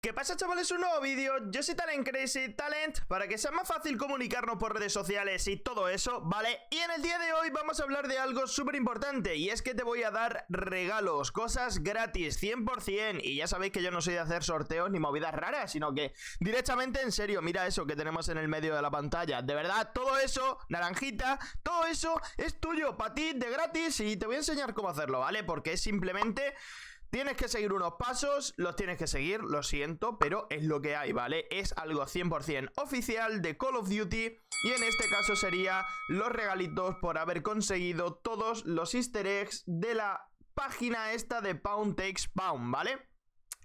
¿Qué pasa chavales? Un nuevo vídeo, yo soy Talent Crazy Talent para que sea más fácil comunicarnos por redes sociales y todo eso, ¿vale? Y en el día de hoy vamos a hablar de algo súper importante y es que te voy a dar regalos, cosas gratis, 100% y ya sabéis que yo no soy de hacer sorteos ni movidas raras, sino que directamente en serio, mira eso que tenemos en el medio de la pantalla, de verdad, todo eso, naranjita, todo eso es tuyo, para ti, de gratis y te voy a enseñar cómo hacerlo, ¿vale? Porque es simplemente... Tienes que seguir unos pasos, los tienes que seguir, lo siento, pero es lo que hay, ¿vale? Es algo 100% oficial de Call of Duty y en este caso sería los regalitos por haber conseguido todos los easter eggs de la página esta de Pound Takes Pound, ¿vale?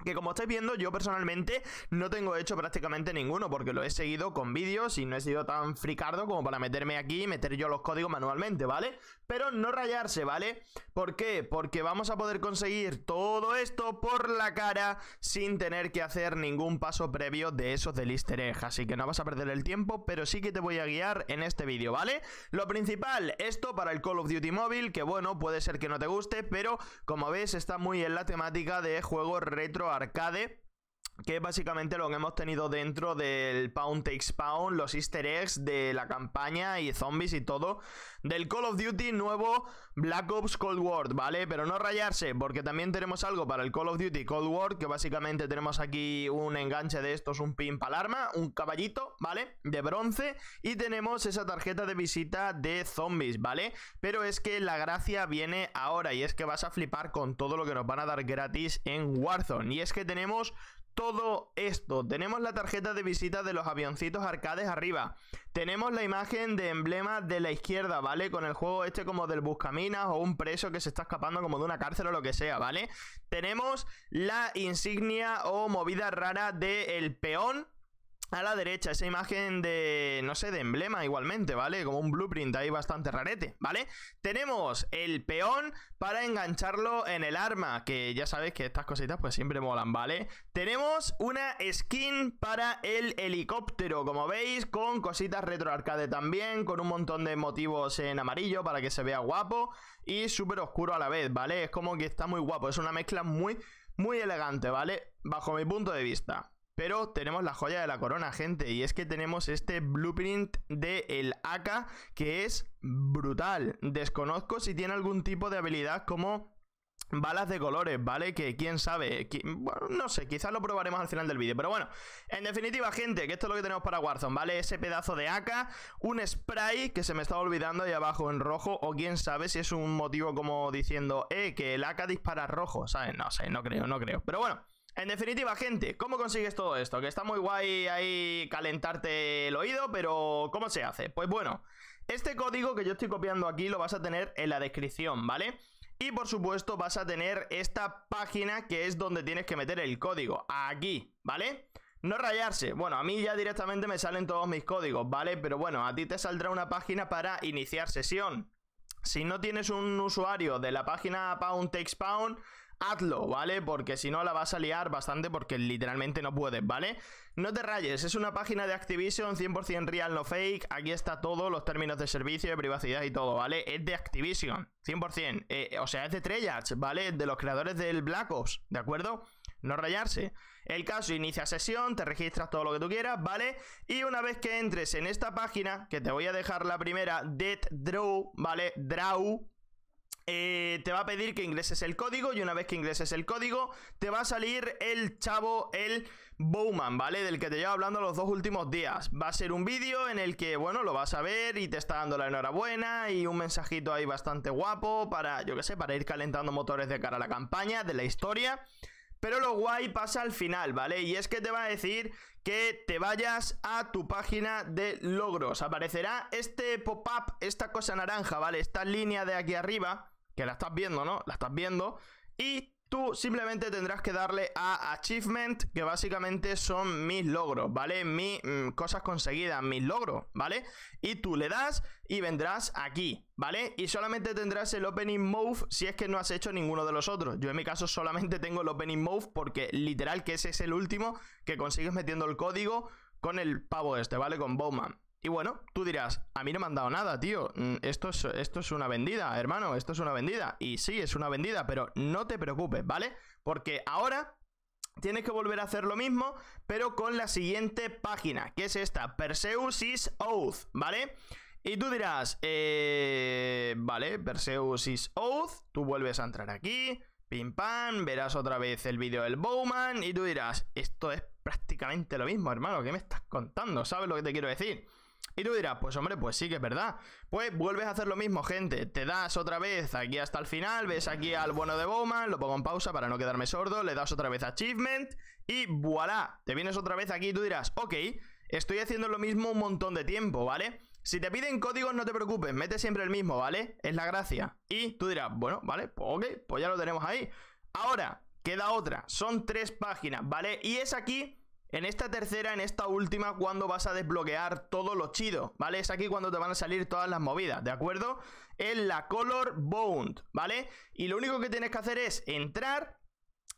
que como estáis viendo yo personalmente no tengo hecho prácticamente ninguno porque lo he seguido con vídeos y no he sido tan fricardo como para meterme aquí y meter yo los códigos manualmente, ¿vale? Pero no rayarse, ¿vale? ¿Por qué? Porque vamos a poder conseguir todo esto por la cara sin tener que hacer ningún paso previo de esos de easter egg, así que no vas a perder el tiempo, pero sí que te voy a guiar en este vídeo, ¿vale? Lo principal, esto para el Call of Duty móvil, que bueno, puede ser que no te guste, pero como ves está muy en la temática de juegos retro arcade que básicamente lo que hemos tenido dentro del Pound Takes Pound, los easter eggs de la campaña y zombies y todo, del Call of Duty nuevo Black Ops Cold War, ¿vale? Pero no rayarse, porque también tenemos algo para el Call of Duty Cold War, que básicamente tenemos aquí un enganche de estos, un pin para arma, un caballito, ¿vale? De bronce, y tenemos esa tarjeta de visita de zombies, ¿vale? Pero es que la gracia viene ahora, y es que vas a flipar con todo lo que nos van a dar gratis en Warzone, y es que tenemos todo esto. Tenemos la tarjeta de visita de los avioncitos arcades arriba. Tenemos la imagen de emblema de la izquierda, ¿vale? Con el juego este como del buscaminas o un preso que se está escapando como de una cárcel o lo que sea, ¿vale? Tenemos la insignia o movida rara del peón a la derecha esa imagen de, no sé, de emblema igualmente, ¿vale? Como un blueprint ahí bastante rarete, ¿vale? Tenemos el peón para engancharlo en el arma, que ya sabéis que estas cositas pues siempre molan, ¿vale? Tenemos una skin para el helicóptero, como veis, con cositas arcade también, con un montón de motivos en amarillo para que se vea guapo y súper oscuro a la vez, ¿vale? Es como que está muy guapo, es una mezcla muy, muy elegante, ¿vale? Bajo mi punto de vista. Pero tenemos la joya de la corona, gente, y es que tenemos este blueprint del el AK que es brutal. Desconozco si tiene algún tipo de habilidad como balas de colores, ¿vale? Que quién sabe, no sé, quizás lo probaremos al final del vídeo, pero bueno, en definitiva, gente, que esto es lo que tenemos para Warzone, ¿vale? Ese pedazo de AK, un spray que se me estaba olvidando ahí abajo en rojo, o quién sabe si es un motivo como diciendo, eh, que el AK dispara rojo, ¿sabes? No sé, no creo, no creo, pero bueno. En definitiva, gente, ¿cómo consigues todo esto? Que está muy guay ahí calentarte el oído, pero ¿cómo se hace? Pues bueno, este código que yo estoy copiando aquí lo vas a tener en la descripción, ¿vale? Y por supuesto vas a tener esta página que es donde tienes que meter el código, aquí, ¿vale? No rayarse, bueno, a mí ya directamente me salen todos mis códigos, ¿vale? Pero bueno, a ti te saldrá una página para iniciar sesión, si no tienes un usuario de la página Pound hazlo, ¿vale? Porque si no la vas a liar bastante porque literalmente no puedes, ¿vale? No te rayes, es una página de Activision 100% real, no fake, aquí está todo, los términos de servicio, de privacidad y todo, ¿vale? Es de Activision, 100%, eh, o sea, es de Treyarch, ¿vale? De los creadores del Black Ops, ¿de acuerdo? no rayarse. El caso inicia sesión, te registras todo lo que tú quieras, ¿vale? Y una vez que entres en esta página, que te voy a dejar la primera, Dead Draw, ¿vale? Draw, eh, te va a pedir que ingreses el código y una vez que ingreses el código te va a salir el chavo, el Bowman, ¿vale? Del que te llevo hablando los dos últimos días. Va a ser un vídeo en el que, bueno, lo vas a ver y te está dando la enhorabuena y un mensajito ahí bastante guapo para, yo qué sé, para ir calentando motores de cara a la campaña, de la historia. Pero lo guay pasa al final, ¿vale? Y es que te va a decir que te vayas a tu página de logros. Aparecerá este pop-up, esta cosa naranja, ¿vale? Esta línea de aquí arriba que la estás viendo, ¿no? La estás viendo. Y tú simplemente tendrás que darle a Achievement, que básicamente son mis logros, ¿vale? Mis mm, cosas conseguidas, mis logros, ¿vale? Y tú le das y vendrás aquí, ¿vale? Y solamente tendrás el Opening Move si es que no has hecho ninguno de los otros. Yo en mi caso solamente tengo el Opening Move porque literal que ese es el último que consigues metiendo el código con el pavo este, ¿vale? Con Bowman. Y bueno, tú dirás, a mí no me han dado nada, tío. Mm, esto es, esto es una vendida, hermano, esto es una vendida. Y sí, es una vendida, pero no te preocupes, ¿vale? Porque ahora Tienes que volver a hacer lo mismo, pero con la siguiente página, que es esta, Perseus is Oath, ¿vale? Y tú dirás, eh, vale, Perseus is Oath, tú vuelves a entrar aquí, pim pam, verás otra vez el vídeo del Bowman, y tú dirás, esto es prácticamente lo mismo, hermano, ¿qué me estás contando? ¿Sabes lo que te quiero decir? Y tú dirás, pues hombre, pues sí que es verdad. Pues vuelves a hacer lo mismo, gente. Te das otra vez aquí hasta el final, ves aquí al bueno de Bowman, lo pongo en pausa para no quedarme sordo, le das otra vez Achievement y voilà. Te vienes otra vez aquí y tú dirás, ok, estoy haciendo lo mismo un montón de tiempo, ¿vale? Si te piden códigos, no te preocupes, mete siempre el mismo, ¿vale? Es la gracia. Y tú dirás, bueno, vale, pues ok, pues ya lo tenemos ahí. Ahora, queda otra. Son tres páginas, ¿vale? Y es aquí en esta tercera, en esta última, cuando vas a desbloquear todo lo chido, ¿vale? Es aquí cuando te van a salir todas las movidas, ¿de acuerdo? En la Color Bound, ¿vale? Y lo único que tienes que hacer es entrar,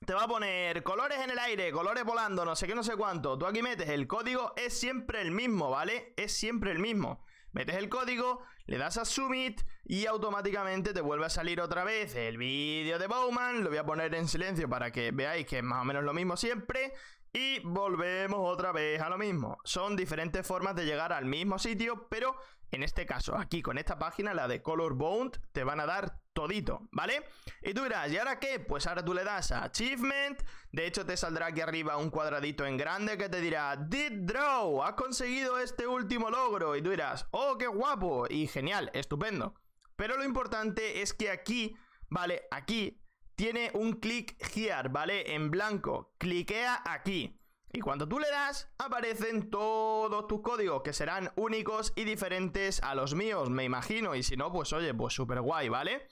te va a poner colores en el aire, colores volando, no sé qué, no sé cuánto. Tú aquí metes el código, es siempre el mismo, ¿vale? Es siempre el mismo. Metes el código, le das a Submit y automáticamente te vuelve a salir otra vez el vídeo de Bowman. Lo voy a poner en silencio para que veáis que es más o menos lo mismo siempre. Y volvemos otra vez a lo mismo. Son diferentes formas de llegar al mismo sitio, pero en este caso, aquí con esta página, la de Colorbound, te van a dar todito, ¿vale? Y tú dirás, ¿y ahora qué? Pues ahora tú le das a Achievement, de hecho te saldrá aquí arriba un cuadradito en grande que te dirá, Did Draw, has conseguido este último logro, y tú dirás, ¡oh, qué guapo! Y genial, estupendo. Pero lo importante es que aquí, ¿vale? Aquí tiene un clic here, ¿vale? En blanco. Cliquea aquí. Y cuando tú le das, aparecen todos tus códigos, que serán únicos y diferentes a los míos, me imagino. Y si no, pues oye, pues súper guay, ¿vale?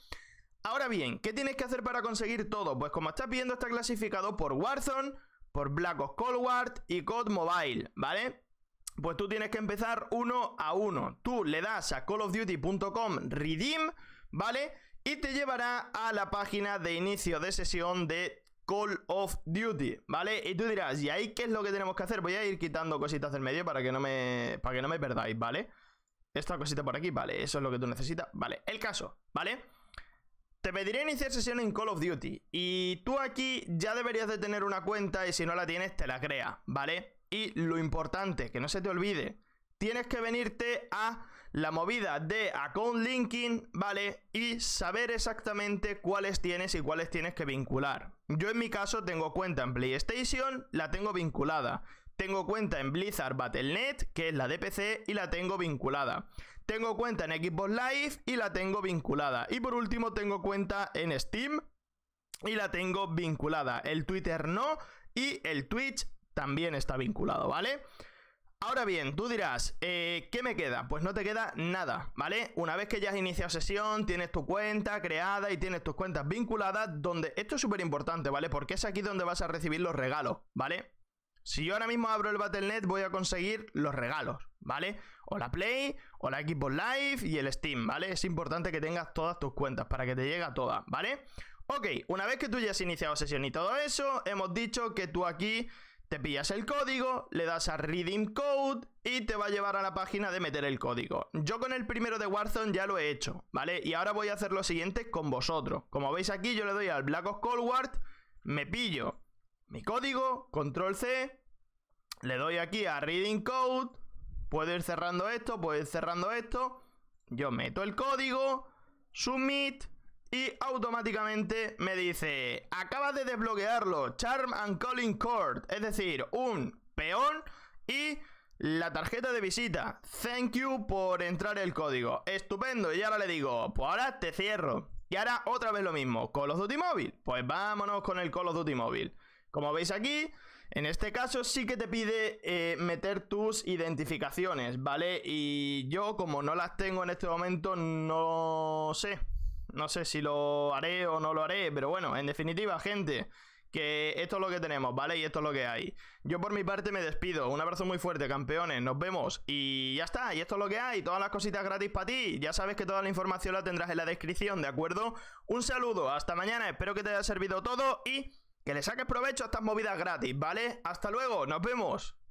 Ahora bien, ¿qué tienes que hacer para conseguir todo? Pues como estás viendo, está clasificado por Warzone, por Black Ops Cold War y Code Mobile, ¿vale? Pues tú tienes que empezar uno a uno. Tú le das a callofduty.com redeem, ¿vale? y te llevará a la página de inicio de sesión de Call of Duty, ¿vale? Y tú dirás, ¿y ahí qué es lo que tenemos que hacer? Voy a ir quitando cositas del medio para que no me, para que no me perdáis, ¿vale? Esta cosita por aquí, vale, eso es lo que tú necesitas, vale. El caso, ¿vale? Te pediré iniciar sesión en Call of Duty y tú aquí ya deberías de tener una cuenta y si no la tienes te la creas, ¿vale? Y lo importante, que no se te olvide, tienes que venirte a la movida de account linking, ¿vale? Y saber exactamente cuáles tienes y cuáles tienes que vincular. Yo en mi caso tengo cuenta en PlayStation, la tengo vinculada. Tengo cuenta en Blizzard Battle.net, que es la de PC, y la tengo vinculada. Tengo cuenta en Xbox Live y la tengo vinculada. Y por último tengo cuenta en Steam y la tengo vinculada. El Twitter no y el Twitch también está vinculado, ¿vale? Ahora bien, tú dirás, eh, ¿qué me queda? Pues no te queda nada, ¿vale? Una vez que ya has iniciado sesión, tienes tu cuenta creada y tienes tus cuentas vinculadas, donde esto es súper importante, ¿vale? Porque es aquí donde vas a recibir los regalos, ¿vale? Si yo ahora mismo abro el Battle.net voy a conseguir los regalos, ¿vale? O la Play, o la Xbox Live y el Steam, ¿vale? Es importante que tengas todas tus cuentas para que te llegue a todas, ¿vale? Ok, una vez que tú ya has iniciado sesión y todo eso, hemos dicho que tú aquí te pillas el código, le das a Reading Code y te va a llevar a la página de meter el código. Yo con el primero de Warzone ya lo he hecho, ¿vale? Y ahora voy a hacer lo siguiente con vosotros. Como veis aquí, yo le doy al Black Ops Cold War, me pillo mi código, control C, le doy aquí a Reading Code, puedo ir cerrando esto, puedo ir cerrando esto, yo meto el código, submit, y automáticamente me dice, acabas de desbloquearlo, Charm and Calling Court, es decir, un peón y la tarjeta de visita. Thank you por entrar el código. Estupendo. Y ahora le digo, pues ahora te cierro. Y ahora otra vez lo mismo. Call of Duty Móvil? Pues vámonos con el Call of Duty Móvil. Como veis aquí, en este caso sí que te pide eh, meter tus identificaciones, ¿vale? Y yo como no las tengo en este momento, no sé. No sé si lo haré o no lo haré, pero bueno, en definitiva, gente, que esto es lo que tenemos, ¿vale? Y esto es lo que hay. Yo por mi parte me despido. Un abrazo muy fuerte, campeones. Nos vemos. Y ya está. Y esto es lo que hay. Todas las cositas gratis para ti. Ya sabes que toda la información la tendrás en la descripción, ¿de acuerdo? Un saludo. Hasta mañana. Espero que te haya servido todo y que le saques provecho a estas movidas gratis, ¿vale? Hasta luego. Nos vemos.